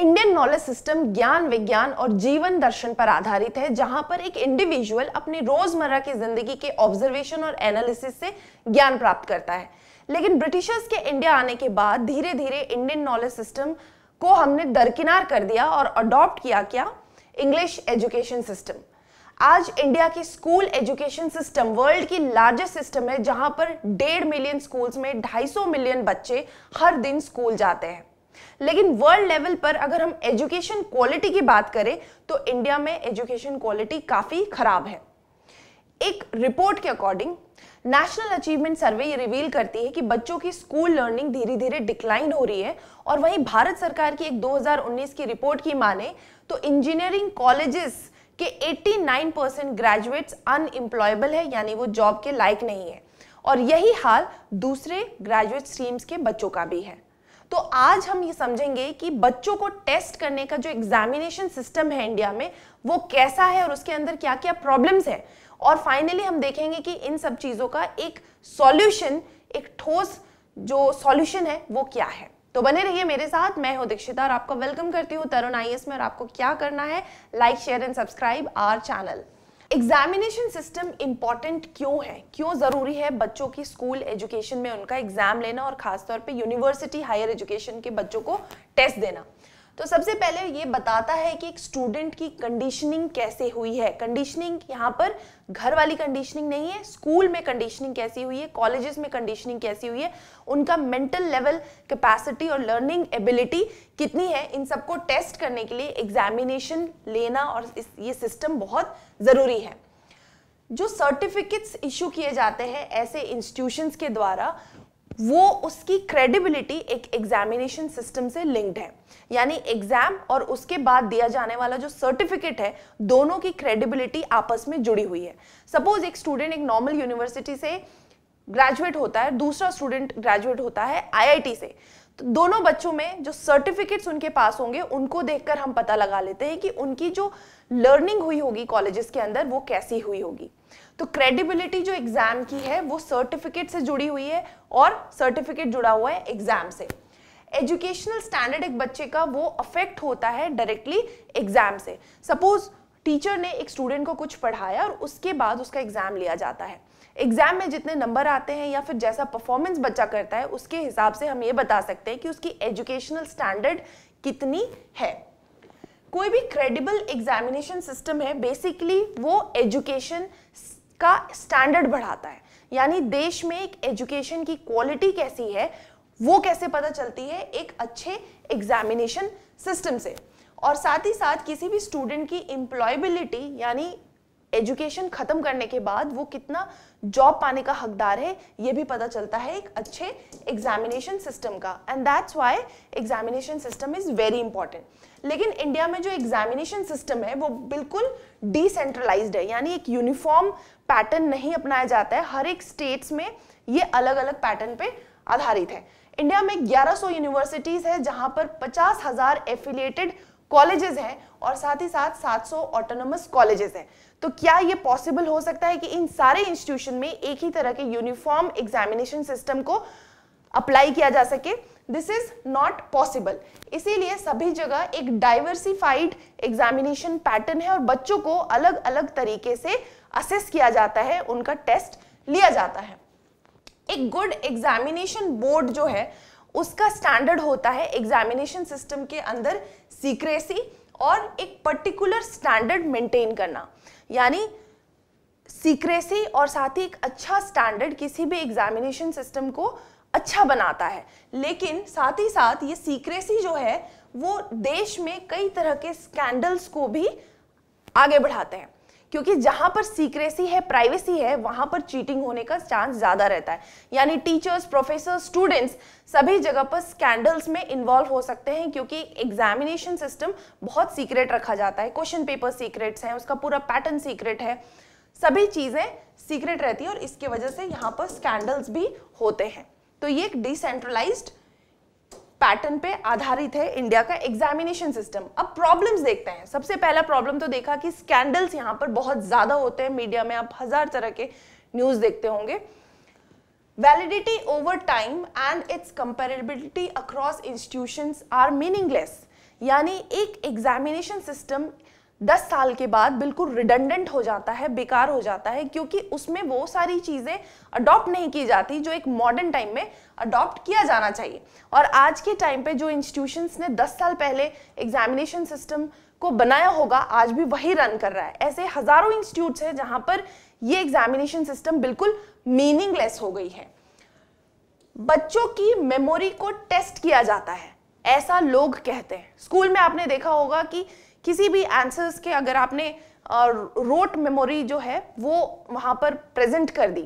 Indian knowledge system ज्ञान विज्ञान और जीवन दर्शन पर आधारित है जहां पर एक इंडिविजुअल अपने रोजमर्रा की जिंदगी के ऑब्जर्वेशन और एनालिसिस से ज्ञान प्राप्त करता है लेकिन ब्रिटिशर्स के इंडिया आने के बाद धीरे धीरे इंडियन नॉलेज सिस्टम को हमने दरकिनार कर दिया और अडॉप्ट किया क्या इंग्लिश एजुकेशन सिस्टम आज इंडिया की स्कूल एजुकेशन सिस्टम वर्ल्ड की लार्जेस्ट सिस्टम है जहां पर डेढ़ मिलियन स्कूल्स में 250 मिलियन बच्चे हर दिन स्कूल जाते हैं लेकिन वर्ल्ड लेवल पर अगर हम एजुकेशन क्वालिटी की बात करें तो इंडिया में एजुकेशन क्वालिटी काफ़ी खराब है एक रिपोर्ट के अकॉर्डिंग नेशनल अचीवमेंट सर्वे ये रिवील करती है कि बच्चों की स्कूल लर्निंग धीरे धीरे डिक्लाइन हो रही है और वहीं भारत सरकार की एक 2019 की रिपोर्ट की माने तो इंजीनियरिंग कॉलेजेस के 89 परसेंट ग्रेजुएट्स अनएम्प्लॉयबल है यानी वो जॉब के लायक नहीं है और यही हाल दूसरे ग्रेजुएट स्ट्रीम्स के बच्चों का भी है तो आज हम ये समझेंगे कि बच्चों को टेस्ट करने का जो एग्जामिनेशन सिस्टम है इंडिया में वो कैसा है और उसके अंदर क्या क्या प्रॉब्लम्स है और फाइनली हम देखेंगे कि इन सब चीज़ों का एक सॉल्यूशन एक ठोस जो सॉल्यूशन है वो क्या है तो बने रहिए मेरे साथ मैं हूं दीक्षिता और आपका वेलकम करती हूं तरुण आई में और आपको क्या करना है like share and subscribe our channel examination system important क्यों है क्यों ज़रूरी है बच्चों की स्कूल एजुकेशन में उनका एग्ज़ाम लेना और ख़ासतौर पे यूनिवर्सिटी हायर एजुकेशन के बच्चों को टेस्ट देना तो सबसे पहले ये बताता है कि एक स्टूडेंट की कंडीशनिंग कैसे हुई है कंडीशनिंग यहाँ पर घर वाली कंडीशनिंग नहीं है स्कूल में कंडीशनिंग कैसी हुई है कॉलेजेस में कंडीशनिंग कैसी हुई है उनका मेंटल लेवल कैपेसिटी और लर्निंग एबिलिटी कितनी है इन सबको टेस्ट करने के लिए एग्जामिनेशन लेना और इस ये सिस्टम बहुत ज़रूरी है जो सर्टिफिकेट्स इशू किए जाते हैं ऐसे इंस्टीट्यूशंस के द्वारा वो उसकी क्रेडिबिलिटी एक एग्जामिनेशन सिस्टम से लिंक्ड है यानी एग्जाम और उसके बाद दिया जाने वाला जो सर्टिफिकेट है दोनों की क्रेडिबिलिटी आपस में जुड़ी हुई है सपोज एक स्टूडेंट एक नॉर्मल यूनिवर्सिटी से ग्रेजुएट होता है दूसरा स्टूडेंट ग्रेजुएट होता है आईआईटी से तो दोनों बच्चों में जो सर्टिफिकेट्स उनके पास होंगे उनको देखकर हम पता लगा लेते हैं कि उनकी जो लर्निंग हुई होगी कॉलेजेस के अंदर वो कैसी हुई होगी तो क्रेडिबिलिटी जो एग्ज़ाम की है वो सर्टिफिकेट से जुड़ी हुई है और सर्टिफिकेट जुड़ा हुआ है एग्ज़ाम से एजुकेशनल स्टैंडर्ड एक बच्चे का वो अफेक्ट होता है डायरेक्टली एग्ज़ाम से सपोज़ टीचर ने एक स्टूडेंट को कुछ पढ़ाया और उसके बाद उसका एग्ज़ाम लिया जाता है एग्ज़ाम में जितने नंबर आते हैं या फिर जैसा परफॉर्मेंस बच्चा करता है उसके हिसाब से हम ये बता सकते हैं कि उसकी एजुकेशनल स्टैंडर्ड कितनी है कोई भी क्रेडिबल एग्जामिनेशन सिस्टम है बेसिकली वो एजुकेशन का स्टैंडर्ड बढ़ाता है यानी देश में एक एजुकेशन की क्वालिटी कैसी है वो कैसे पता चलती है एक अच्छे एग्जामिनेशन सिस्टम से और साथ ही साथ किसी भी स्टूडेंट की एम्प्लॉयबिलिटी यानी एजुकेशन ख़त्म करने के बाद वो कितना जॉब पाने का हकदार है ये भी पता चलता है एक अच्छे एग्जामिनेशन सिस्टम का and that's why examination system is very important लेकिन इंडिया में जो एग्जामिनेशन सिस्टम है वो बिल्कुल डिसेंट्रलाइज्ड है यानी एक यूनिफॉर्म पैटर्न नहीं अपनाया जाता है हर एक स्टेट्स में ये अलग अलग पैटर्न पे आधारित है इंडिया में 1100 यूनिवर्सिटीज़ है जहाँ पर पचास हज़ार एफिलियेटेड कॉलेजेस हैं और साथ ही साथ 700 सौ ऑटोनोमस कॉलेजेस हैं तो क्या ये पॉसिबल हो सकता है कि इन सारे इंस्टीट्यूशन में एक ही तरह के यूनिफॉर्म एग्जामिनेशन सिस्टम को अप्लाई किया जा सके दिस इज नॉट पॉसिबल इसीलिए सभी जगह एक डाइवर्सिफाइड एग्जामिनेशन पैटर्न है और बच्चों को अलग अलग तरीके से असेस किया जाता है उनका टेस्ट लिया जाता है एक गुड एग्जामिनेशन बोर्ड जो है उसका स्टैंडर्ड होता है एग्जामिनेशन सिस्टम के अंदर सीक्रेसी और एक पर्टिकुलर स्टैंडर्ड मेंटेन करना यानी सीक्रेसी और साथ ही एक अच्छा स्टैंडर्ड किसी भी एग्जामिनेशन सिस्टम को अच्छा बनाता है लेकिन साथ ही साथ ये सीक्रेसी जो है वो देश में कई तरह के स्कैंडल्स को भी आगे बढ़ाते हैं क्योंकि जहाँ पर सीक्रेसी है प्राइवेसी है वहाँ पर चीटिंग होने का चांस ज़्यादा रहता है यानी टीचर्स प्रोफेसर स्टूडेंट्स सभी जगह पर स्कैंडल्स में इन्वॉल्व हो सकते हैं क्योंकि एग्जामिनेशन सिस्टम बहुत सीक्रेट रखा जाता है क्वेश्चन पेपर सीक्रेट्स हैं उसका पूरा पैटर्न सीक्रेट है सभी चीज़ें सीक्रेट रहती है और इसकी वजह से यहाँ पर स्कैंडल्स भी होते हैं तो ये एक डिसेंट्रलाइज्ड पैटर्न पे आधारित है इंडिया का एग्जामिनेशन सिस्टम अब प्रॉब्लम्स देखते हैं सबसे पहला प्रॉब्लम तो देखा कि स्कैंडल्स यहाँ पर बहुत ज़्यादा होते हैं मीडिया में आप हज़ार तरह के न्यूज़ देखते होंगे validity over time and its comparability across institution are meaningless यानी एक एग्जामिनेशन सिस्टम दस साल के बाद बिल्कुल रिडंडेंट हो जाता है बेकार हो जाता है क्योंकि उसमें वो सारी चीज़ें अडॉप्ट नहीं की जाती जो एक मॉडर्न टाइम में अडॉप्ट किया जाना चाहिए और आज के टाइम पे जो इंस्टीट्यूशंस ने दस साल पहले एग्जामिनेशन सिस्टम को बनाया होगा आज भी वही रन कर रहा है ऐसे हज़ारों इंस्टीट्यूट्स हैं जहां पर ये एग्जामिनेशन सिस्टम बिल्कुल मीनिंगलेस हो गई है बच्चों की मेमोरी को टेस्ट किया जाता है ऐसा लोग कहते हैं स्कूल में आपने देखा होगा कि किसी भी आंसर्स के अगर आपने रोट मेमोरी जो है वो वहाँ पर प्रेजेंट कर दी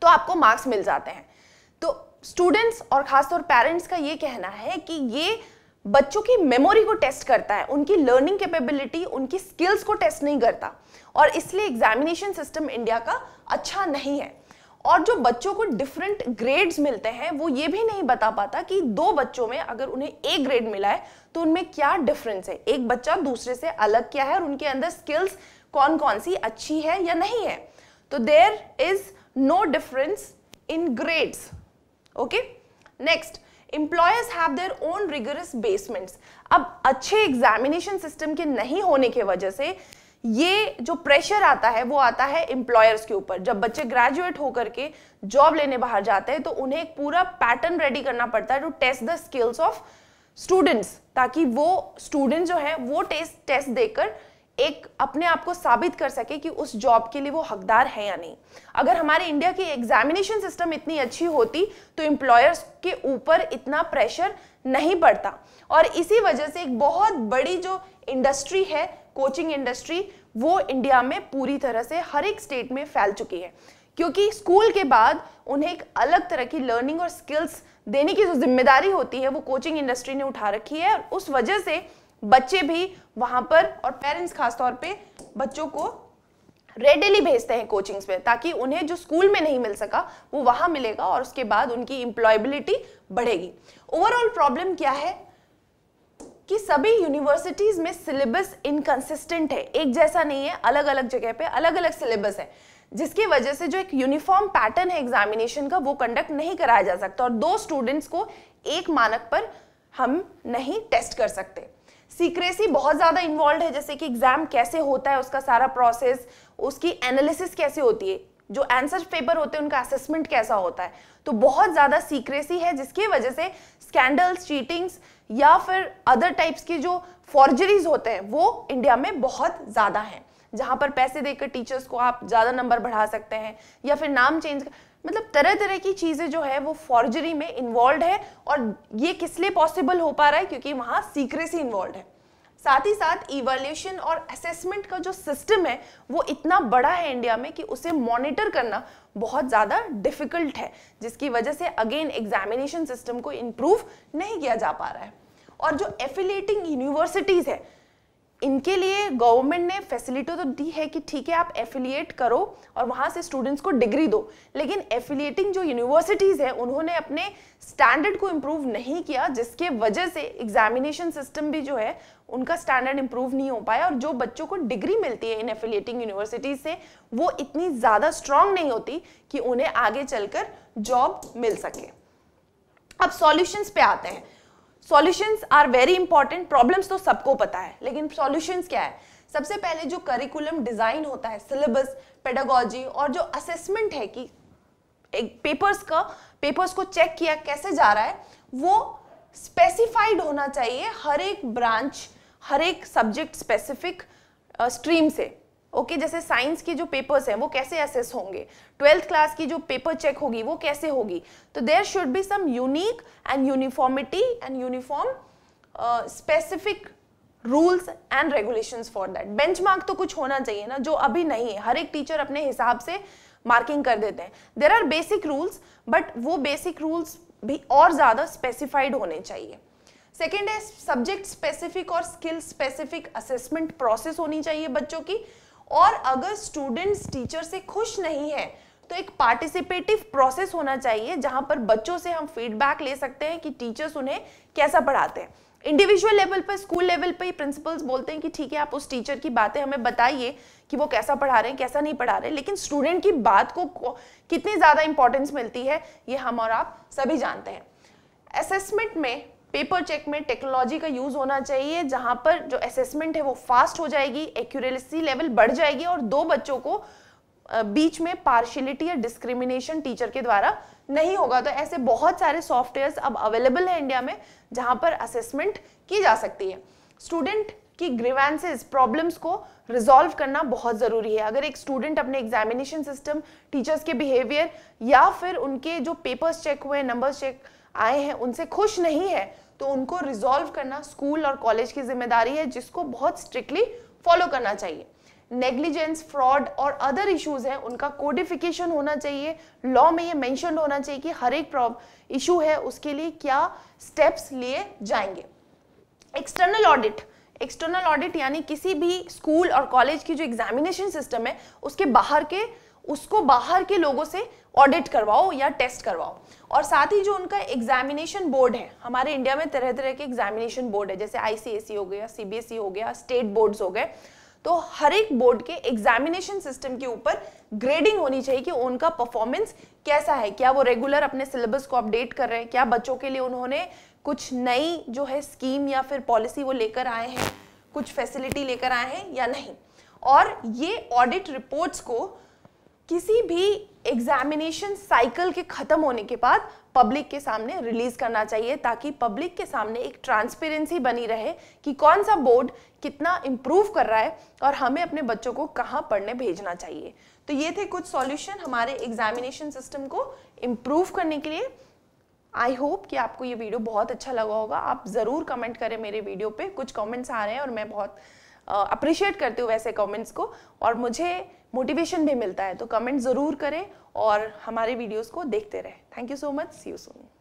तो आपको मार्क्स मिल जाते हैं तो स्टूडेंट्स और ख़ासतौर पेरेंट्स का ये कहना है कि ये बच्चों की मेमोरी को टेस्ट करता है उनकी लर्निंग कैपेबिलिटी उनकी स्किल्स को टेस्ट नहीं करता और इसलिए एग्जामिनेशन सिस्टम इंडिया का अच्छा नहीं है और जो बच्चों को डिफरेंट ग्रेड्स मिलते हैं वो ये भी नहीं बता पाता कि दो बच्चों में अगर उन्हें एक ग्रेड मिला है तो उनमें क्या डिफरेंस है एक बच्चा दूसरे से अलग क्या है और उनके अंदर स्किल्स कौन कौन सी अच्छी है या नहीं है तो there is no difference in grades okay next employers have their own rigorous basements अब अच्छे एग्जामिनेशन सिस्टम के नहीं होने के वजह से ये जो प्रेशर आता है वो आता है एम्प्लॉयर्स के ऊपर जब बच्चे ग्रेजुएट होकर के जॉब लेने बाहर जाते हैं तो उन्हें एक पूरा पैटर्न रेडी करना पड़ता है to test the skills of students ताकि वो स्टूडेंट जो है वो टेस्ट टेस्ट देकर एक अपने आप को साबित कर सके कि उस जॉब के लिए वो हकदार है या नहीं अगर हमारे इंडिया की एग्जामिनेशन सिस्टम इतनी अच्छी होती तो एम्प्लॉयर्स के ऊपर इतना प्रेशर नहीं पड़ता और इसी वजह से एक बहुत बड़ी जो इंडस्ट्री है कोचिंग इंडस्ट्री वो इंडिया में पूरी तरह से हर एक स्टेट में फैल चुकी है क्योंकि स्कूल के बाद उन्हें एक अलग तरह की लर्निंग और स्किल्स देने की जो जिम्मेदारी होती है वो कोचिंग इंडस्ट्री ने उठा रखी है और उस वजह से बच्चे भी वहाँ पर और पेरेंट्स खासतौर पे बच्चों को रेडिली भेजते हैं कोचिंग्स में ताकि उन्हें जो स्कूल में नहीं मिल सका वो वहाँ मिलेगा और उसके बाद उनकी इम्प्लॉयबिलिटी बढ़ेगी ओवरऑल प्रॉब्लम क्या है कि सभी यूनिवर्सिटीज़ में सिलेबस इनकन्सिस्टेंट है एक जैसा नहीं है अलग अलग जगह पे अलग अलग सिलेबस है जिसकी वजह से जो एक यूनिफॉर्म पैटर्न है एग्जामिनेशन का वो कंडक्ट नहीं कराया जा सकता और दो स्टूडेंट्स को एक मानक पर हम नहीं टेस्ट कर सकते सीक्रेसी बहुत ज़्यादा इन्वॉल्व है जैसे कि एग्ज़ाम कैसे होता है उसका सारा प्रोसेस उसकी एनालिसिस कैसे होती है जो आंसर पेपर होते हैं उनका असेसमेंट कैसा होता है तो बहुत ज़्यादा सीक्रेसी है जिसकी वजह से स्कैंडल्स चीटिंग्स या फिर अदर टाइप्स की जो फॉर्जरीज होते हैं वो इंडिया में बहुत ज़्यादा हैं जहाँ पर पैसे देकर टीचर्स को आप ज़्यादा नंबर बढ़ा सकते हैं या फिर नाम चेंज कर... मतलब तरह तरह की चीज़ें जो है वो फॉर्जरी में इन्वॉल्व है और ये किस लिए पॉसिबल हो पा रहा है क्योंकि वहाँ सीक्रेसी इन्वॉल्व है साथ ही साथ इवेल्यूशन और असेसमेंट का जो सिस्टम है वो इतना बड़ा है इंडिया में कि उसे मॉनिटर करना बहुत ज़्यादा डिफिकल्ट है जिसकी वजह से अगेन एग्जामिनेशन सिस्टम को इम्प्रूव नहीं किया जा पा रहा है और जो एफिलेटिंग यूनिवर्सिटीज़ है इनके लिए गवर्नमेंट ने फैसिलिटी तो दी है कि ठीक है आप एफिलिएट करो और वहाँ से स्टूडेंट्स को डिग्री दो लेकिन एफिलिएटिंग जो यूनिवर्सिटीज़ हैं उन्होंने अपने स्टैंडर्ड को इम्प्रूव नहीं किया जिसके वजह से एग्जामिनेशन सिस्टम भी जो है उनका स्टैंडर्ड इम्प्रूव नहीं हो पाया और जो बच्चों को डिग्री मिलती है इन एफिलिएटिंग यूनिवर्सिटीज से वो इतनी ज़्यादा स्ट्रांग नहीं होती कि उन्हें आगे चलकर जॉब मिल सके अब सॉल्यूशंस पे आते हैं solutions are very important problems तो सबको पता है लेकिन सॉल्यूशंस क्या है सबसे पहले जो करिकुलम डिजाइन होता है सिलेबस पेडागोजी और जो असेसमेंट है कि एक पेपर्स का पेपर्स को चेक किया कैसे जा रहा है वो स्पेसिफाइड होना चाहिए हर एक ब्रांच हर एक सब्जेक्ट स्पेसिफिक स्ट्रीम से ओके okay, जैसे साइंस के जो पेपर्स हैं वो कैसे असेस होंगे ट्वेल्थ क्लास की जो पेपर चेक होगी वो कैसे होगी तो there should be some unique and uniformity and uniform specific rules and regulations for that benchmark तो कुछ होना चाहिए ना जो अभी नहीं है हर एक टीचर अपने हिसाब से मार्किंग कर देते हैं there are basic rules but वो बेसिक रूल्स भी और ज़्यादा स्पेसिफाइड होने चाहिए सेकेंड है सब्जेक्ट स्पेसिफिक और स्किल स्पेसिफिक असेसमेंट प्रोसेस होनी चाहिए बच्चों की और अगर स्टूडेंट्स टीचर से खुश नहीं है तो एक पार्टिसिपेटिव प्रोसेस होना चाहिए जहां पर बच्चों से हम फीडबैक ले सकते हैं कि टीचर्स उन्हें कैसा पढ़ाते हैं इंडिविजुअल लेवल पर स्कूल लेवल पर ही प्रिंसिपल्स बोलते हैं कि ठीक है आप उस टीचर की बातें हमें बताइए कि वो कैसा पढ़ा रहे हैं कैसा नहीं पढ़ा रहे लेकिन स्टूडेंट की बात को कितनी ज़्यादा इंपॉर्टेंस मिलती है ये हम और आप सभी जानते हैं असेसमेंट में पेपर चेक में टेक्नोलॉजी का यूज़ होना चाहिए जहाँ पर जो असेसमेंट है वो फास्ट हो जाएगी एक्यूरेसी लेवल बढ़ जाएगी और दो बच्चों को बीच में पार्शियलिटी या डिस्क्रिमिनेशन टीचर के द्वारा नहीं होगा तो ऐसे बहुत सारे सॉफ्टवेयर्स अब अवेलेबल है इंडिया में जहाँ पर असेसमेंट की जा सकती है स्टूडेंट की ग्रीवेंसेज प्रॉब्लम्स को रिजॉल्व करना बहुत ज़रूरी है अगर एक स्टूडेंट अपने एग्जामिनेशन सिस्टम टीचर्स के बिहेवियर या फिर उनके जो पेपर्स चेक हुए नंबर्स चेक आए हैं उनसे खुश नहीं है तो उनको रिजॉल्व करना स्कूल और कॉलेज की जिम्मेदारी है जिसको बहुत स्ट्रिक्टली फॉलो करना चाहिए नेग्लिजेंस फ्रॉड और अदर इश्यूज हैं उनका कोडिफिकेशन होना चाहिए लॉ में ये मेंशन होना चाहिए कि हर एक इशू है उसके लिए क्या स्टेप्स लिए जाएंगे एक्सटर्नल ऑडिट एक्सटर्नल ऑडिट यानी किसी भी स्कूल और कॉलेज की जो एग्जामिनेशन सिस्टम है उसके बाहर के उसको बाहर के लोगों से ऑडिट करवाओ या टेस्ट करवाओ और साथ ही जो उनका एग्जामिनेशन बोर्ड है हमारे इंडिया में तरह तरह के एग्जामिनेशन बोर्ड है जैसे आईसीएसई e हो गया सीबीएसई e हो गया स्टेट बोर्ड्स हो गए तो हर एक बोर्ड के एग्जामिनेशन सिस्टम के ऊपर ग्रेडिंग होनी चाहिए कि उनका परफॉर्मेंस कैसा है क्या वो रेगुलर अपने सिलेबस को अपडेट कर रहे हैं क्या बच्चों के लिए उन्होंने कुछ नई जो है स्कीम या फिर पॉलिसी वो लेकर आए हैं कुछ फैसिलिटी लेकर आए हैं या नहीं और ये ऑडिट रिपोर्ट्स को किसी भी एग्जामिनेशन साइकिल के ख़त्म होने के बाद पब्लिक के सामने रिलीज़ करना चाहिए ताकि पब्लिक के सामने एक ट्रांसपेरेंसी बनी रहे कि कौन सा बोर्ड कितना इम्प्रूव कर रहा है और हमें अपने बच्चों को कहाँ पढ़ने भेजना चाहिए तो ये थे कुछ सॉल्यूशन हमारे एग्जामिनेशन सिस्टम को इम्प्रूव करने के लिए आई होप कि आपको ये वीडियो बहुत अच्छा लगा होगा आप ज़रूर कमेंट करें मेरे वीडियो पे कुछ कमेंट्स आ रहे हैं और मैं बहुत अप्रिशिएट करते हूँ वैसे कमेंट्स को और मुझे मोटिवेशन भी मिलता है तो कमेंट ज़रूर करें और हमारे वीडियोस को देखते रहें thank you so much see you Son